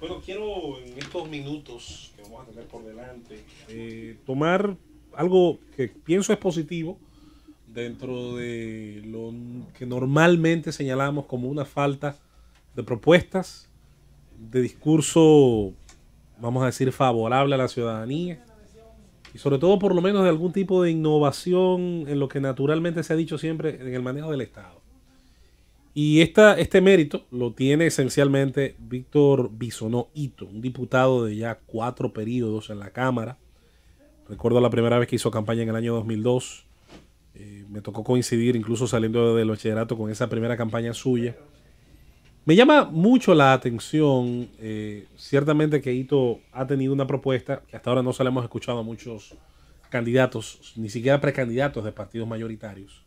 Bueno, quiero en estos minutos que vamos a tener por delante eh, tomar algo que pienso es positivo dentro de lo que normalmente señalamos como una falta de propuestas, de discurso, vamos a decir, favorable a la ciudadanía y sobre todo por lo menos de algún tipo de innovación en lo que naturalmente se ha dicho siempre en el manejo del Estado. Y esta, este mérito lo tiene esencialmente Víctor Bisonó Ito, un diputado de ya cuatro periodos en la Cámara. Recuerdo la primera vez que hizo campaña en el año 2002. Eh, me tocó coincidir incluso saliendo del bachillerato con esa primera campaña suya. Me llama mucho la atención, eh, ciertamente que Ito ha tenido una propuesta que hasta ahora no se la hemos escuchado a muchos candidatos, ni siquiera precandidatos de partidos mayoritarios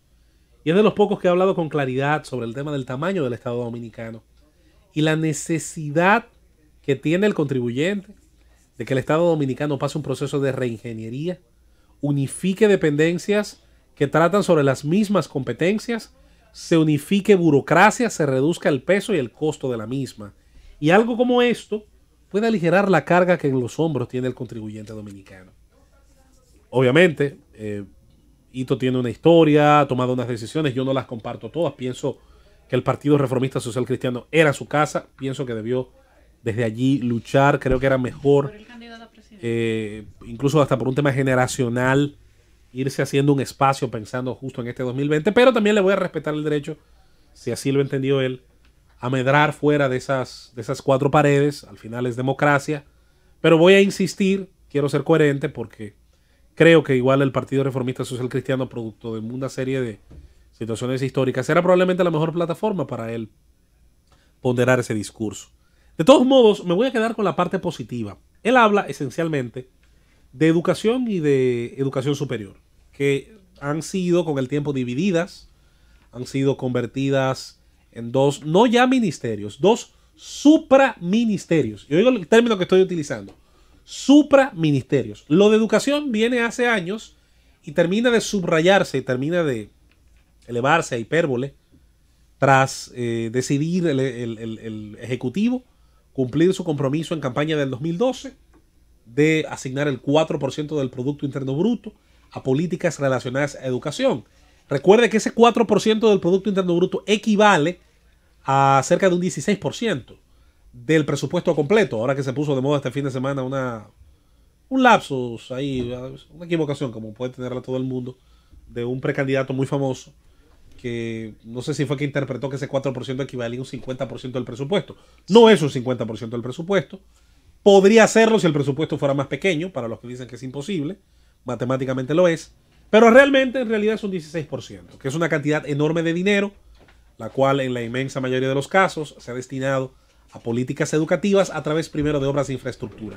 y es de los pocos que ha hablado con claridad sobre el tema del tamaño del Estado Dominicano y la necesidad que tiene el contribuyente de que el Estado Dominicano pase un proceso de reingeniería, unifique dependencias que tratan sobre las mismas competencias, se unifique burocracia, se reduzca el peso y el costo de la misma. Y algo como esto puede aligerar la carga que en los hombros tiene el contribuyente dominicano. Obviamente, eh, Hito tiene una historia, ha tomado unas decisiones, yo no las comparto todas, pienso que el Partido Reformista Social Cristiano era su casa, pienso que debió desde allí luchar, creo que era mejor, eh, incluso hasta por un tema generacional, irse haciendo un espacio pensando justo en este 2020, pero también le voy a respetar el derecho, si así lo entendió él, a medrar fuera de esas, de esas cuatro paredes, al final es democracia, pero voy a insistir, quiero ser coherente porque Creo que igual el Partido Reformista Social Cristiano, producto de una serie de situaciones históricas, era probablemente la mejor plataforma para él ponderar ese discurso. De todos modos, me voy a quedar con la parte positiva. Él habla esencialmente de educación y de educación superior, que han sido con el tiempo divididas, han sido convertidas en dos, no ya ministerios, dos supraministerios. Yo digo el término que estoy utilizando supra ministerios. Lo de educación viene hace años y termina de subrayarse y termina de elevarse a hipérbole tras eh, decidir el, el, Ejecutivo cumplir su compromiso en campaña del 2012 de asignar el 4% del Producto Interno Bruto a políticas relacionadas a educación. Recuerde que ese 4% del Producto Interno Bruto equivale a cerca de un 16% del presupuesto completo, ahora que se puso de moda este fin de semana una, un lapsus ahí, una equivocación como puede tenerla todo el mundo, de un precandidato muy famoso que no sé si fue que interpretó que ese 4% equivalía a un 50% del presupuesto. No es un 50% del presupuesto. Podría serlo si el presupuesto fuera más pequeño, para los que dicen que es imposible, matemáticamente lo es, pero realmente en realidad es un 16%, que es una cantidad enorme de dinero, la cual en la inmensa mayoría de los casos se ha destinado a políticas educativas a través primero de obras de infraestructura.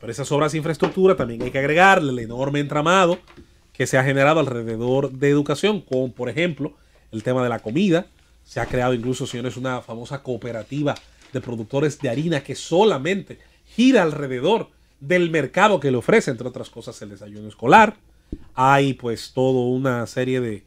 Pero esas obras de infraestructura también hay que agregarle el enorme entramado que se ha generado alrededor de educación, con, por ejemplo, el tema de la comida. Se ha creado incluso, señores, una famosa cooperativa de productores de harina que solamente gira alrededor del mercado que le ofrece, entre otras cosas, el desayuno escolar. Hay pues toda una serie de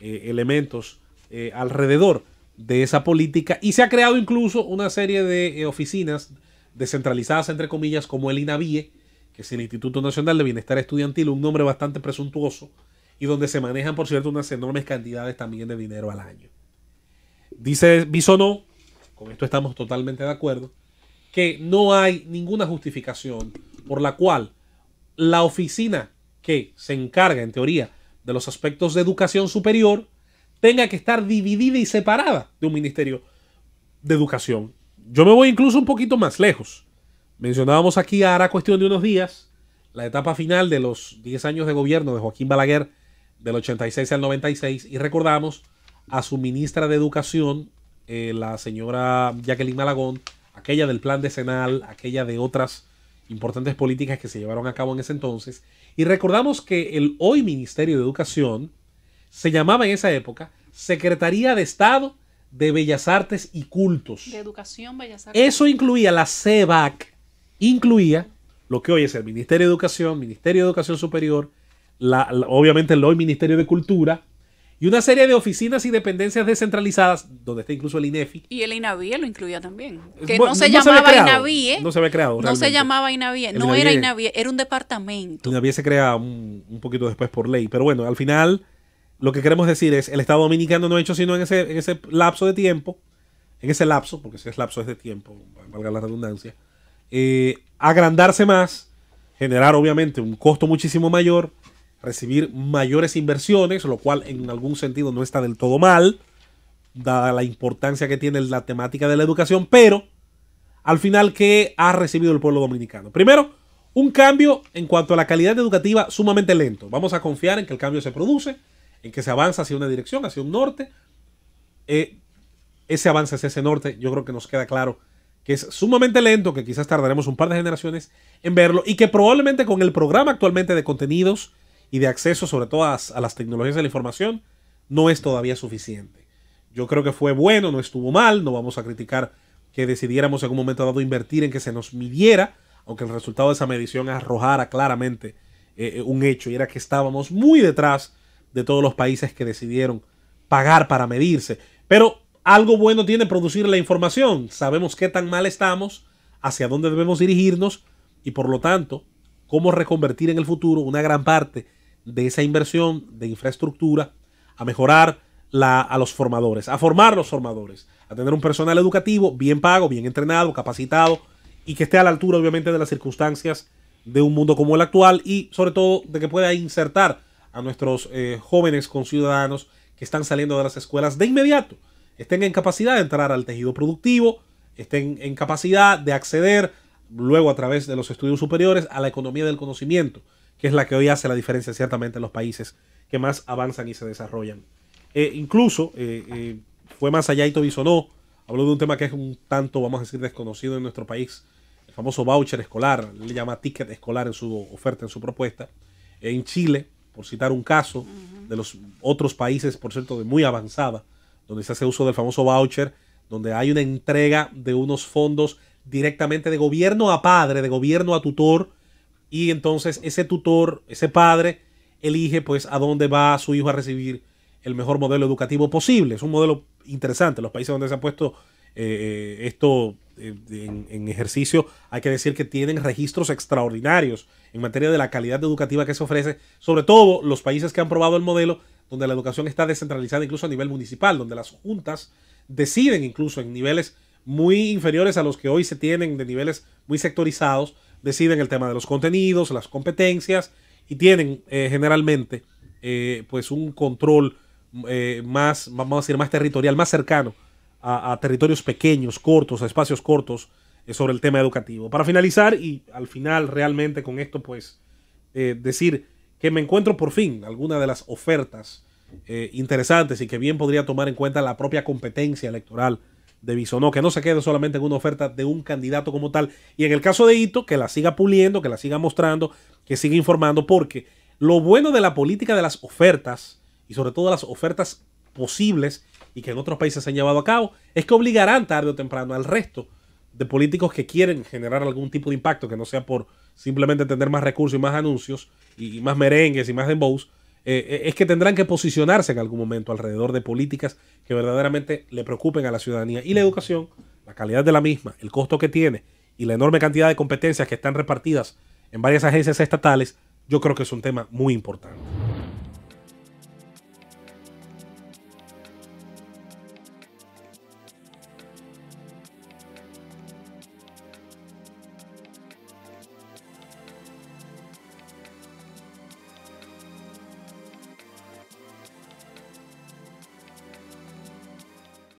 eh, elementos eh, alrededor de esa política y se ha creado incluso una serie de eh, oficinas descentralizadas, entre comillas, como el INAVIE, que es el Instituto Nacional de Bienestar Estudiantil, un nombre bastante presuntuoso, y donde se manejan, por cierto, unas enormes cantidades también de dinero al año. Dice Bisonó, con esto estamos totalmente de acuerdo, que no hay ninguna justificación por la cual la oficina que se encarga, en teoría, de los aspectos de educación superior, tenga que estar dividida y separada de un ministerio de educación. Yo me voy incluso un poquito más lejos. Mencionábamos aquí ahora cuestión de unos días la etapa final de los 10 años de gobierno de Joaquín Balaguer del 86 al 96 y recordamos a su ministra de Educación, eh, la señora Jacqueline Malagón, aquella del plan de Senal, aquella de otras importantes políticas que se llevaron a cabo en ese entonces. Y recordamos que el hoy Ministerio de Educación se llamaba en esa época Secretaría de Estado de Bellas Artes y Cultos. De Educación, Bellas Artes. Eso incluía la CEBAC, incluía lo que hoy es el Ministerio de Educación, Ministerio de Educación Superior, la, obviamente el hoy Ministerio de Cultura, y una serie de oficinas y dependencias descentralizadas, donde está incluso el INEFI. Y el INAVIE lo incluía también. Que no se llamaba INAVIE. No se había creado. No se llamaba INAVIE. No era INAVIE, era un departamento. INAVIE se crea un, poquito después por ley. Pero bueno, al final lo que queremos decir es, el Estado Dominicano no ha hecho sino en ese, lapso de tiempo, en ese lapso, porque si es lapso es de tiempo, valga la redundancia, eh, agrandarse más, generar obviamente un costo muchísimo mayor, recibir mayores inversiones, lo cual en algún sentido no está del todo mal, dada la importancia que tiene la temática de la educación, pero al final, ¿qué ha recibido el pueblo dominicano? Primero, un cambio en cuanto a la calidad educativa sumamente lento. Vamos a confiar en que el cambio se produce en que se avanza hacia una dirección, hacia un norte. Eh, ese avance hacia ese norte, yo creo que nos queda claro que es sumamente lento, que quizás tardaremos un par de generaciones en verlo y que probablemente con el programa actualmente de contenidos y de acceso sobre todo a, las tecnologías de la información, no es todavía suficiente. Yo creo que fue bueno, no estuvo mal, no vamos a criticar que decidiéramos en algún momento dado invertir en que se nos midiera, aunque el resultado de esa medición arrojara claramente eh, un hecho y era que estábamos muy detrás de todos los países que decidieron pagar para medirse. Pero algo bueno tiene producir la información. Sabemos qué tan mal estamos, hacia dónde debemos dirigirnos y por lo tanto cómo reconvertir en el futuro una gran parte de esa inversión de infraestructura a mejorar la, a los formadores, a formar los formadores, a tener un personal educativo bien pago, bien entrenado, capacitado y que esté a la altura obviamente de las circunstancias de un mundo como el actual y sobre todo de que pueda insertar a nuestros eh, jóvenes conciudadanos que están saliendo de las escuelas de inmediato, estén en capacidad de entrar al tejido productivo, estén en capacidad de acceder luego a través de los estudios superiores a la economía del conocimiento, que es la que hoy hace la diferencia ciertamente en los países que más avanzan y se desarrollan. Eh, incluso eh, fue más allá y Bisonó habló de un tema que es un tanto, vamos a decir, desconocido en nuestro país, el famoso voucher escolar, le llama ticket escolar en su oferta, en su propuesta. En Chile, por citar un caso, de los otros países, por cierto, de muy avanzada, donde se hace uso del famoso voucher, donde hay una entrega de unos fondos directamente de gobierno a padre, de gobierno a tutor, y entonces ese tutor, ese padre, elige pues a dónde va su hijo a recibir el mejor modelo educativo posible. Es un modelo interesante, los países donde se ha puesto eh, eh, esto eh, en, ejercicio, hay que decir que tienen registros extraordinarios en materia de la calidad educativa que se ofrece, sobre todo los países que han probado el modelo, donde la educación está descentralizada incluso a nivel municipal, donde las juntas deciden incluso en niveles muy inferiores a los que hoy se tienen, de niveles muy sectorizados, deciden el tema de los contenidos, las competencias, y tienen eh, generalmente eh, pues un control más, vamos a decir, más territorial, más cercano a, territorios pequeños, cortos, a espacios cortos sobre el tema educativo. Para finalizar, y al final realmente con esto, pues eh, decir que me encuentro por fin alguna de las ofertas eh, interesantes y que bien podría tomar en cuenta la propia competencia electoral de Bisonó, que no se quede solamente en una oferta de un candidato como tal. Y en el caso de Hito, que la siga puliendo, que la siga mostrando, que siga informando, porque lo bueno de la política de las ofertas, y sobre todo las ofertas posibles y que en otros países se han llevado a cabo, es que obligarán tarde o temprano al resto de políticos que quieren generar algún tipo de impacto, que no sea por simplemente tener más recursos y más anuncios y, más merengues y más dembows, eh, eh, es que tendrán que posicionarse en algún momento alrededor de políticas que verdaderamente le preocupen a la ciudadanía. Y la educación, la calidad de la misma, el costo que tiene y la enorme cantidad de competencias que están repartidas en varias agencias estatales, yo creo que es un tema muy importante.